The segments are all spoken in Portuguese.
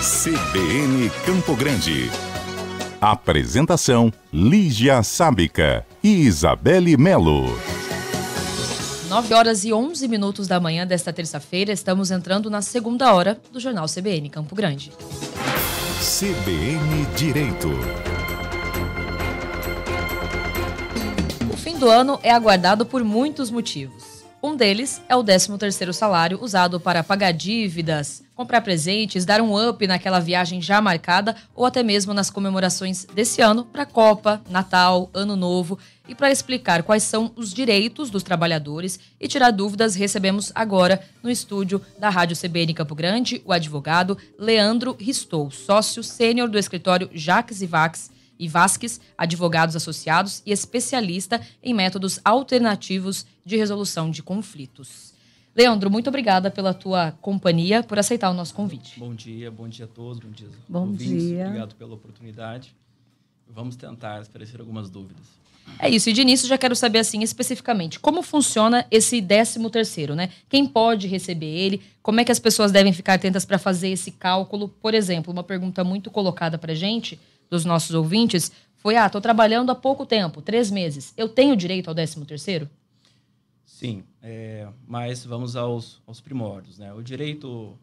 CBN Campo Grande. Apresentação: Lígia Sábica e Isabelle Melo. 9 horas e 11 minutos da manhã desta terça-feira, estamos entrando na segunda hora do Jornal CBN Campo Grande. CBN Direito. O fim do ano é aguardado por muitos motivos. Um deles é o 13º salário usado para pagar dívidas, comprar presentes, dar um up naquela viagem já marcada ou até mesmo nas comemorações desse ano para Copa, Natal, Ano Novo. E para explicar quais são os direitos dos trabalhadores e tirar dúvidas, recebemos agora no estúdio da Rádio CBN Campo Grande o advogado Leandro Ristou, sócio sênior do escritório Jacques e Vax e Vasques, advogados associados e especialista em métodos alternativos de resolução de conflitos. Leandro, muito obrigada pela tua companhia, por aceitar o nosso convite. Bom dia, bom dia a todos, bom dia. Bom ouvintes. dia. Obrigado pela oportunidade. Vamos tentar esclarecer algumas dúvidas. É isso, e de início já quero saber assim especificamente, como funciona esse 13 terceiro, né? Quem pode receber ele? Como é que as pessoas devem ficar atentas para fazer esse cálculo? Por exemplo, uma pergunta muito colocada para gente dos nossos ouvintes foi: ah, estou trabalhando há pouco tempo, três meses. Eu tenho direito ao 13 terceiro? Sim, é, mas vamos aos, aos primórdios. Né? O direito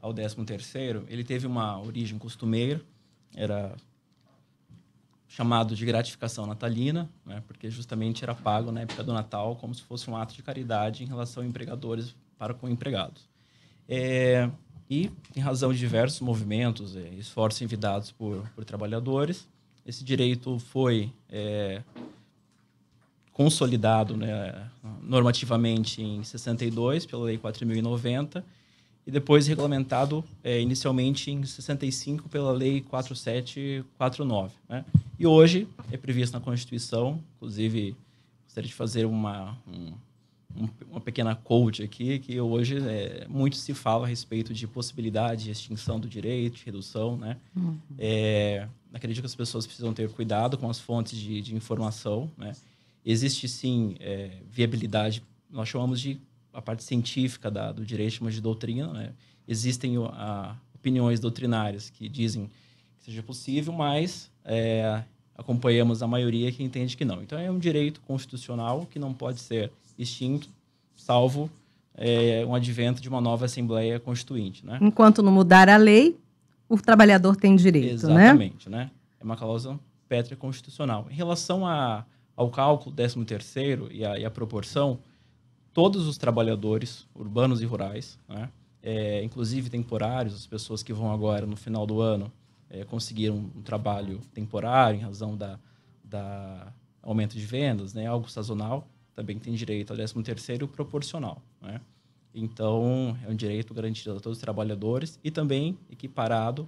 ao 13 terceiro, ele teve uma origem costumeira, era chamado de gratificação natalina, né? porque justamente era pago na época do Natal como se fosse um ato de caridade em relação a empregadores para com empregados. É, e, em razão de diversos movimentos e esforços envidados por, por trabalhadores, esse direito foi é, consolidado né, normativamente em 62, pela Lei 4.090, e depois regulamentado é, inicialmente em 65 pela Lei 4749. Né? E hoje é previsto na Constituição, inclusive gostaria de fazer uma, um, uma pequena coach aqui, que hoje é, muito se fala a respeito de possibilidade de extinção do direito, de redução, né? Uhum. É, acredito que as pessoas precisam ter cuidado com as fontes de, de informação, né? Existe, sim, é, viabilidade, nós chamamos de, a parte científica da, do direito, chamamos de doutrina, né? Existem a, opiniões doutrinárias que dizem que seja possível, mas é, acompanhamos a maioria que entende que não. Então, é um direito constitucional que não pode ser extinto salvo é, um advento de uma nova Assembleia Constituinte. Né? Enquanto não mudar a lei, o trabalhador tem direito, né? Exatamente, né? né? É uma cláusula pétrea constitucional. Em relação a, ao cálculo 13º e a, e a proporção, todos os trabalhadores urbanos e rurais, né? É, inclusive temporários, as pessoas que vão agora no final do ano é, conseguir um, um, trabalho temporário em razão da, da aumento de vendas, né, algo sazonal, também tem direito ao 13º proporcional, né? Então, é um direito garantido a todos os trabalhadores e também equiparado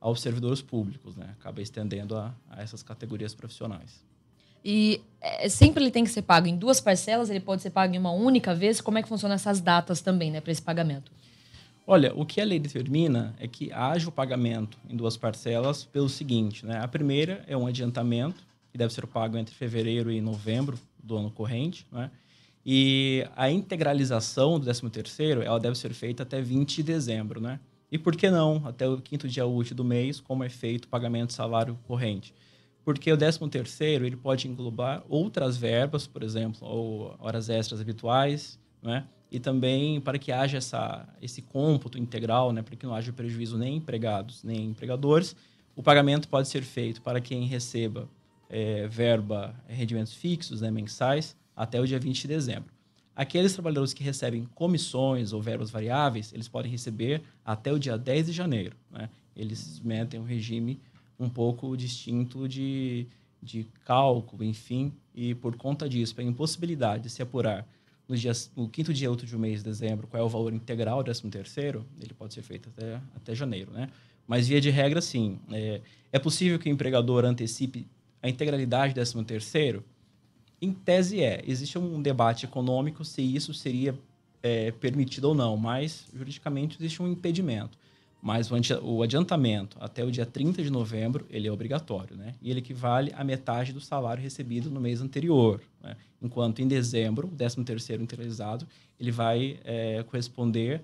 aos servidores públicos, né? Acaba estendendo a, a essas categorias profissionais. E é, sempre ele tem que ser pago em duas parcelas, ele pode ser pago em uma única vez. Como é que funcionam essas datas também, né, para esse pagamento? Olha, o que a lei determina é que haja o pagamento em duas parcelas pelo seguinte, né? A primeira é um adiantamento, que deve ser pago entre fevereiro e novembro do ano corrente, né? E a integralização do 13 terceiro, ela deve ser feita até 20 de dezembro, né? E por que não até o quinto dia útil do mês, como é feito o pagamento de salário corrente? Porque o 13 terceiro ele pode englobar outras verbas, por exemplo, ou horas extras habituais, né? E também para que haja essa, esse cômputo integral, né? Para que não haja prejuízo nem empregados, nem empregadores, o pagamento pode ser feito para quem receba é, verba, rendimentos fixos, né, mensais, até o dia 20 de dezembro. Aqueles trabalhadores que recebem comissões ou verbas variáveis, eles podem receber até o dia 10 de janeiro. Né? Eles metem um regime um pouco distinto de, de cálculo, enfim, e por conta disso, pela impossibilidade de se apurar no, dia, no quinto dia oito de um mês de dezembro qual é o valor integral do décimo terceiro, ele pode ser feito até, até janeiro, né? Mas via de regra, sim. É, é possível que o empregador antecipe a integralidade do 13º? Em tese é. Existe um debate econômico se isso seria é, permitido ou não, mas juridicamente existe um impedimento. Mas o adiantamento até o dia 30 de novembro, ele é obrigatório, né? E ele equivale à metade do salário recebido no mês anterior, né? Enquanto em dezembro, o 13º integralizado, ele vai é, corresponder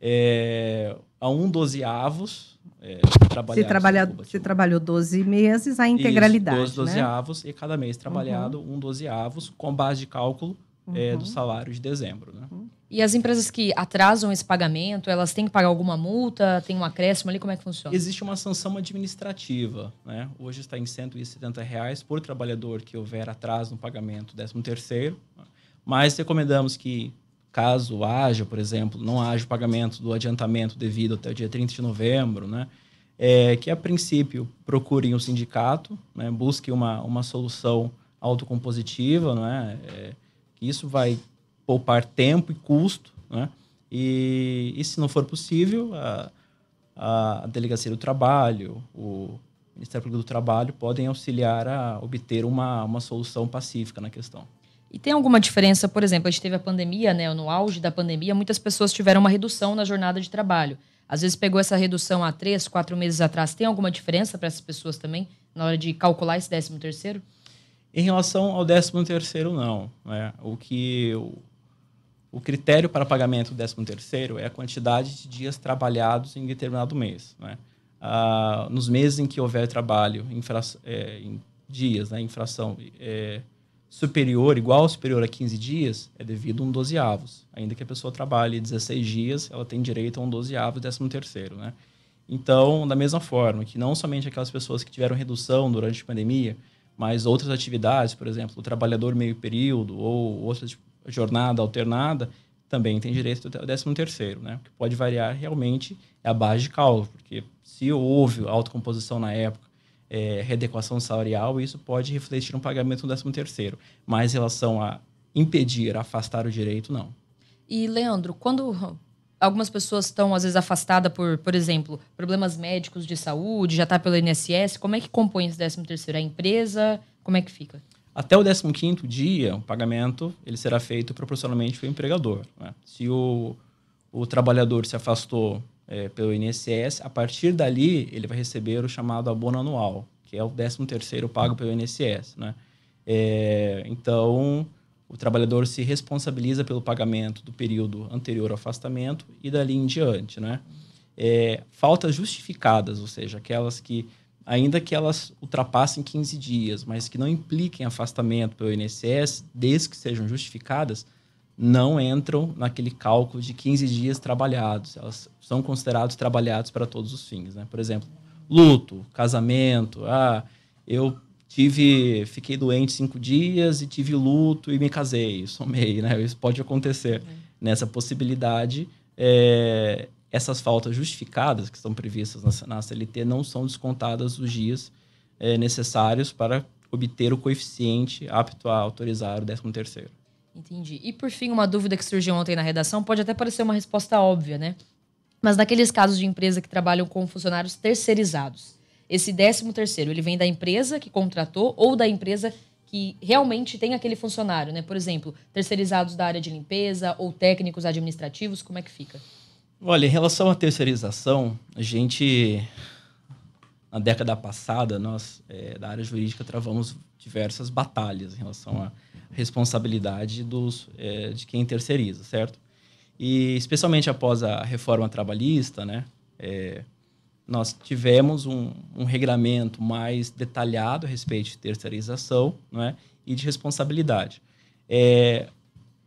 é, a um dozeavos. É, você, trabalha, assim. trabalhou 12 meses a integralidade. Isso, 12 né? dozeavos né? e cada mês trabalhado uhum. um dozeavos com base de cálculo uhum. é, do uhum. salário de dezembro. Né? Uhum. E as empresas que atrasam esse pagamento, elas têm que pagar alguma multa? Tem um acréscimo ali? Como é que funciona? Existe uma sanção administrativa. Né? Hoje está em R$ 170 reais por trabalhador que houver atraso no pagamento décimo 13 terceiro. Né? Mas recomendamos que caso haja, por exemplo, não haja o pagamento do adiantamento devido até o dia 30 de novembro, né? É, que a princípio procurem o sindicato, né? busquem uma, uma solução autocompositiva, né? É, é isso vai poupar tempo e custo, né? E, e se não for possível, a, a, Delegacia do Trabalho, o Ministério Público do Trabalho podem auxiliar a obter uma, uma solução pacífica na questão. E tem alguma diferença, por exemplo, a gente teve a pandemia, né? No auge da pandemia, muitas pessoas tiveram uma redução na jornada de trabalho. Às vezes pegou essa redução há três, quatro meses atrás. Tem alguma diferença para essas pessoas também na hora de calcular esse décimo terceiro? Em relação ao décimo terceiro, não. Né? O que o, o critério para pagamento do décimo terceiro é a quantidade de dias trabalhados em determinado mês. Né? Ah, nos meses em que houver trabalho, infra, é, em dias, né, infração é, superior, igual ou superior a 15 dias, é devido a um dozeavos. Ainda que a pessoa trabalhe 16 dias, ela tem direito a um dozeavos, décimo terceiro, né? Então, da mesma forma, que não somente aquelas pessoas que tiveram redução durante a pandemia, mas outras atividades, por exemplo, o trabalhador meio período ou outra tipo, jornada alternada, também tem direito ao 13 terceiro, né? O que pode variar realmente é a base de cálculo, porque se houve autocomposição na época, é, readequação salarial, isso pode refletir no pagamento do 13 terceiro. Mas em relação a impedir, afastar o direito, não. E, Leandro, quando algumas pessoas estão, às vezes, afastadas por, por exemplo, problemas médicos de saúde, já está pelo INSS, como é que compõe esse 13 terceiro? É a empresa, como é que fica? Até o 15º dia, o pagamento ele será feito proporcionalmente pelo empregador. Né? Se o, o trabalhador se afastou é, pelo INSS. A partir dali, ele vai receber o chamado abono anual, que é o 13 terceiro pago pelo INSS, né? É, então, o trabalhador se responsabiliza pelo pagamento do período anterior ao afastamento e dali em diante, né? É, faltas justificadas, ou seja, aquelas que, ainda que elas ultrapassem 15 dias, mas que não impliquem afastamento pelo INSS, desde que sejam justificadas, não entram naquele cálculo de 15 dias trabalhados. Elas são considerados trabalhados para todos os fins, né? Por exemplo, luto, casamento, ah, eu tive, fiquei doente cinco dias e tive luto e me casei, somei, né? Isso pode acontecer. É. Nessa possibilidade, é, essas faltas justificadas que estão previstas na, na CLT não são descontadas os dias é, necessários para obter o coeficiente apto a autorizar o 13 terceiro. Entendi. E por fim, uma dúvida que surgiu ontem na redação pode até parecer uma resposta óbvia, né? Mas naqueles casos de empresa que trabalham com funcionários terceirizados, esse décimo terceiro, ele vem da empresa que contratou ou da empresa que realmente tem aquele funcionário, né? Por exemplo, terceirizados da área de limpeza ou técnicos administrativos, como é que fica? Olha, em relação à terceirização, a gente na década passada, nós, é, da área jurídica, travamos diversas batalhas em relação à responsabilidade dos, é, de quem terceiriza, certo? E especialmente após a reforma trabalhista, né, é, nós tivemos um, um regramento mais detalhado a respeito de terceirização né, e de responsabilidade. É,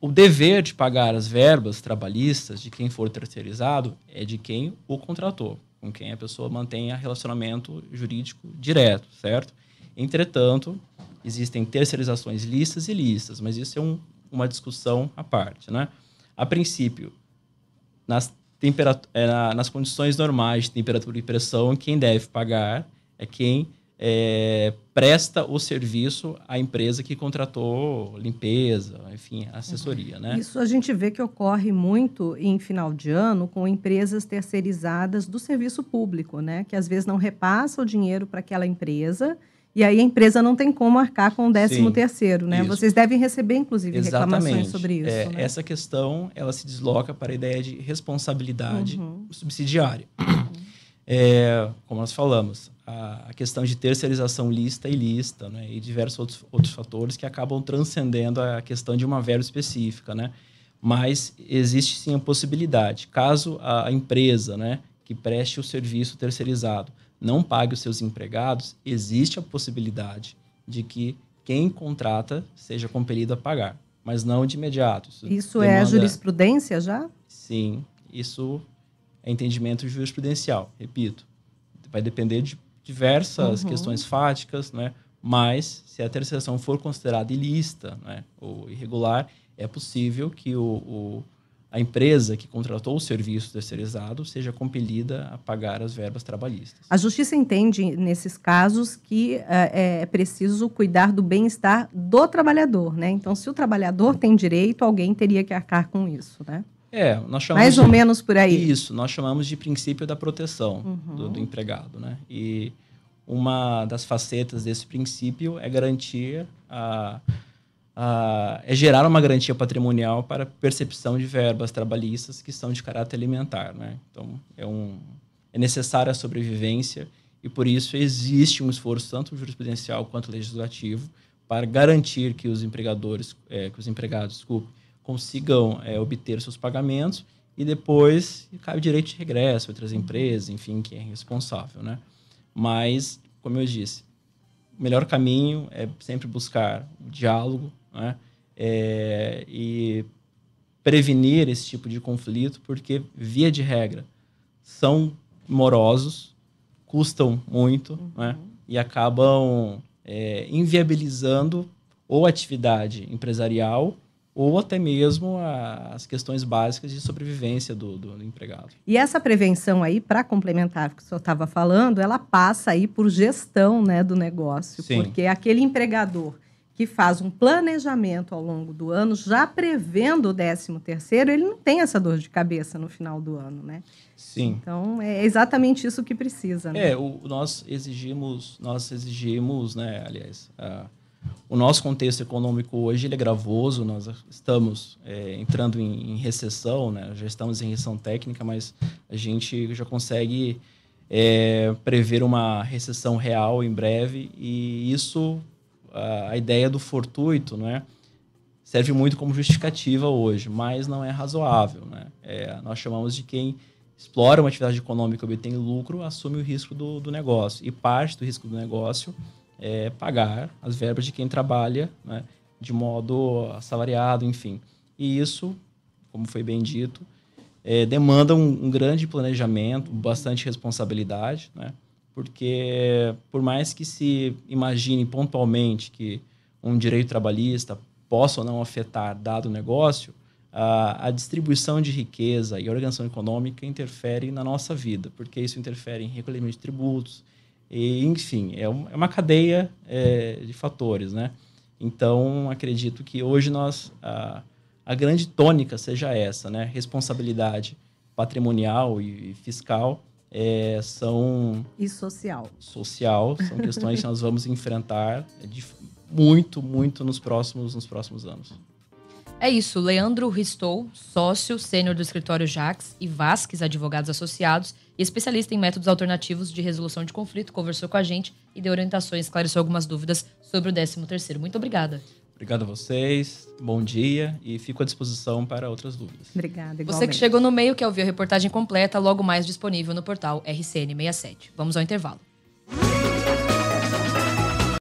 o dever de pagar as verbas trabalhistas de quem for terceirizado é de quem o contratou com quem a pessoa mantenha relacionamento jurídico direto, certo? Entretanto, existem terceirizações listas e listas, mas isso é um, uma discussão à parte, né? A princípio, nas, temperat- é, na, nas condições normais de temperatura e pressão, quem deve pagar é quem é, presta o serviço à empresa que contratou limpeza, enfim, assessoria, né? Isso a gente vê que ocorre muito em final de ano com empresas terceirizadas do serviço público, né? Que às vezes não repassa o dinheiro para aquela empresa e aí a empresa não tem como arcar com o décimo Sim, terceiro, né? Isso. Vocês devem receber, inclusive, Exatamente. reclamações sobre isso. É, né? Essa questão, ela se desloca para a ideia de responsabilidade uhum. subsidiária. Uhum. É, como nós falamos, a, questão de terceirização lista e lista, né? E diversos outros, outros fatores que acabam transcendendo a questão de uma verba específica, né? Mas existe sim a possibilidade, caso a empresa, né, que preste o serviço terceirizado, não pague os seus empregados, existe a possibilidade de que quem contrata seja compelido a pagar, mas não de imediato. Isso, isso é demanda... é jurisprudência já? Sim, isso é entendimento jurisprudencial, repito. Vai depender de diversas uhum. questões fáticas, né? mas se a terceirização for considerada ilícita né? ou irregular, é possível que o, o, a empresa que contratou o serviço terceirizado seja compelida a pagar as verbas trabalhistas. A justiça entende, nesses casos, que eh, é preciso cuidar do bem-estar do trabalhador. Né? Então, se o trabalhador tem direito, alguém teria que arcar com isso. Né? É, nós chamamos mais ou de, menos por aí. Isso, nós chamamos de princípio da proteção uhum. do, do, empregado, né? E uma das facetas desse princípio é garantir a, a, é gerar uma garantia patrimonial para percepção de verbas trabalhistas que são de caráter alimentar, né? Então é um é necessária a sobrevivência e por isso existe um esforço tanto jurisprudencial quanto legislativo para garantir que os empregadores, é, que os empregados, desculpe, consigam é, obter seus pagamentos e depois cabe direito de regresso para as uhum. empresas, enfim, quem é responsável, né? Mas, como eu disse, o melhor caminho é sempre buscar o diálogo, né? É, e prevenir esse tipo de conflito, porque, via de regra, são morosos, custam muito, uhum. né? E acabam é, inviabilizando ou atividade empresarial ou até mesmo a, as questões básicas de sobrevivência do, do, do empregado. E essa prevenção aí, para complementar o que o senhor estava falando, ela passa aí por gestão né, do negócio, Sim. porque aquele empregador que faz um planejamento ao longo do ano, já prevendo o 13 terceiro, ele não tem essa dor de cabeça no final do ano, né? Sim. Então é exatamente isso que precisa. Né? É, o, nós exigimos, nós exigimos, né, aliás, o nosso contexto econômico hoje ele é gravoso, nós estamos é, entrando em, em, recessão, né? já estamos em recessão técnica, mas a gente já consegue é, prever uma recessão real em breve e isso, a, a ideia do fortuito, né? serve muito como justificativa hoje, mas não é razoável. Né? É, nós chamamos de quem explora uma atividade econômica e obtém lucro, assume o risco do, do negócio. E parte do risco do negócio é, pagar as verbas de quem trabalha né, de modo assalariado, enfim. E isso, como foi bem dito, é, demanda um, um, grande planejamento, bastante responsabilidade, né? porque por mais que se imagine pontualmente que um direito trabalhista possa ou não afetar dado negócio, a, a, distribuição de riqueza e a organização econômica interfere na nossa vida, porque isso interfere em recolhimento de tributos, e, enfim, é, um, é uma cadeia é, de fatores, né? Então, acredito que hoje nós a, a grande tônica seja essa, né? Responsabilidade patrimonial e, fiscal é, são e social. Social são questões que nós vamos enfrentar de, muito, muito nos próximos nos próximos anos. É isso, Leandro Ristou, sócio sênior do escritório Jax e Vasques Advogados Associados e especialista em métodos alternativos de resolução de conflito, conversou com a gente e deu orientações, esclareceu algumas dúvidas sobre o 13 terceiro. Muito obrigada. Obrigado a vocês, bom dia e fico à disposição para outras dúvidas. Obrigada, igualmente. Você que chegou no meio quer ouvir a reportagem completa, logo mais disponível no portal RCN67. Vamos ao intervalo.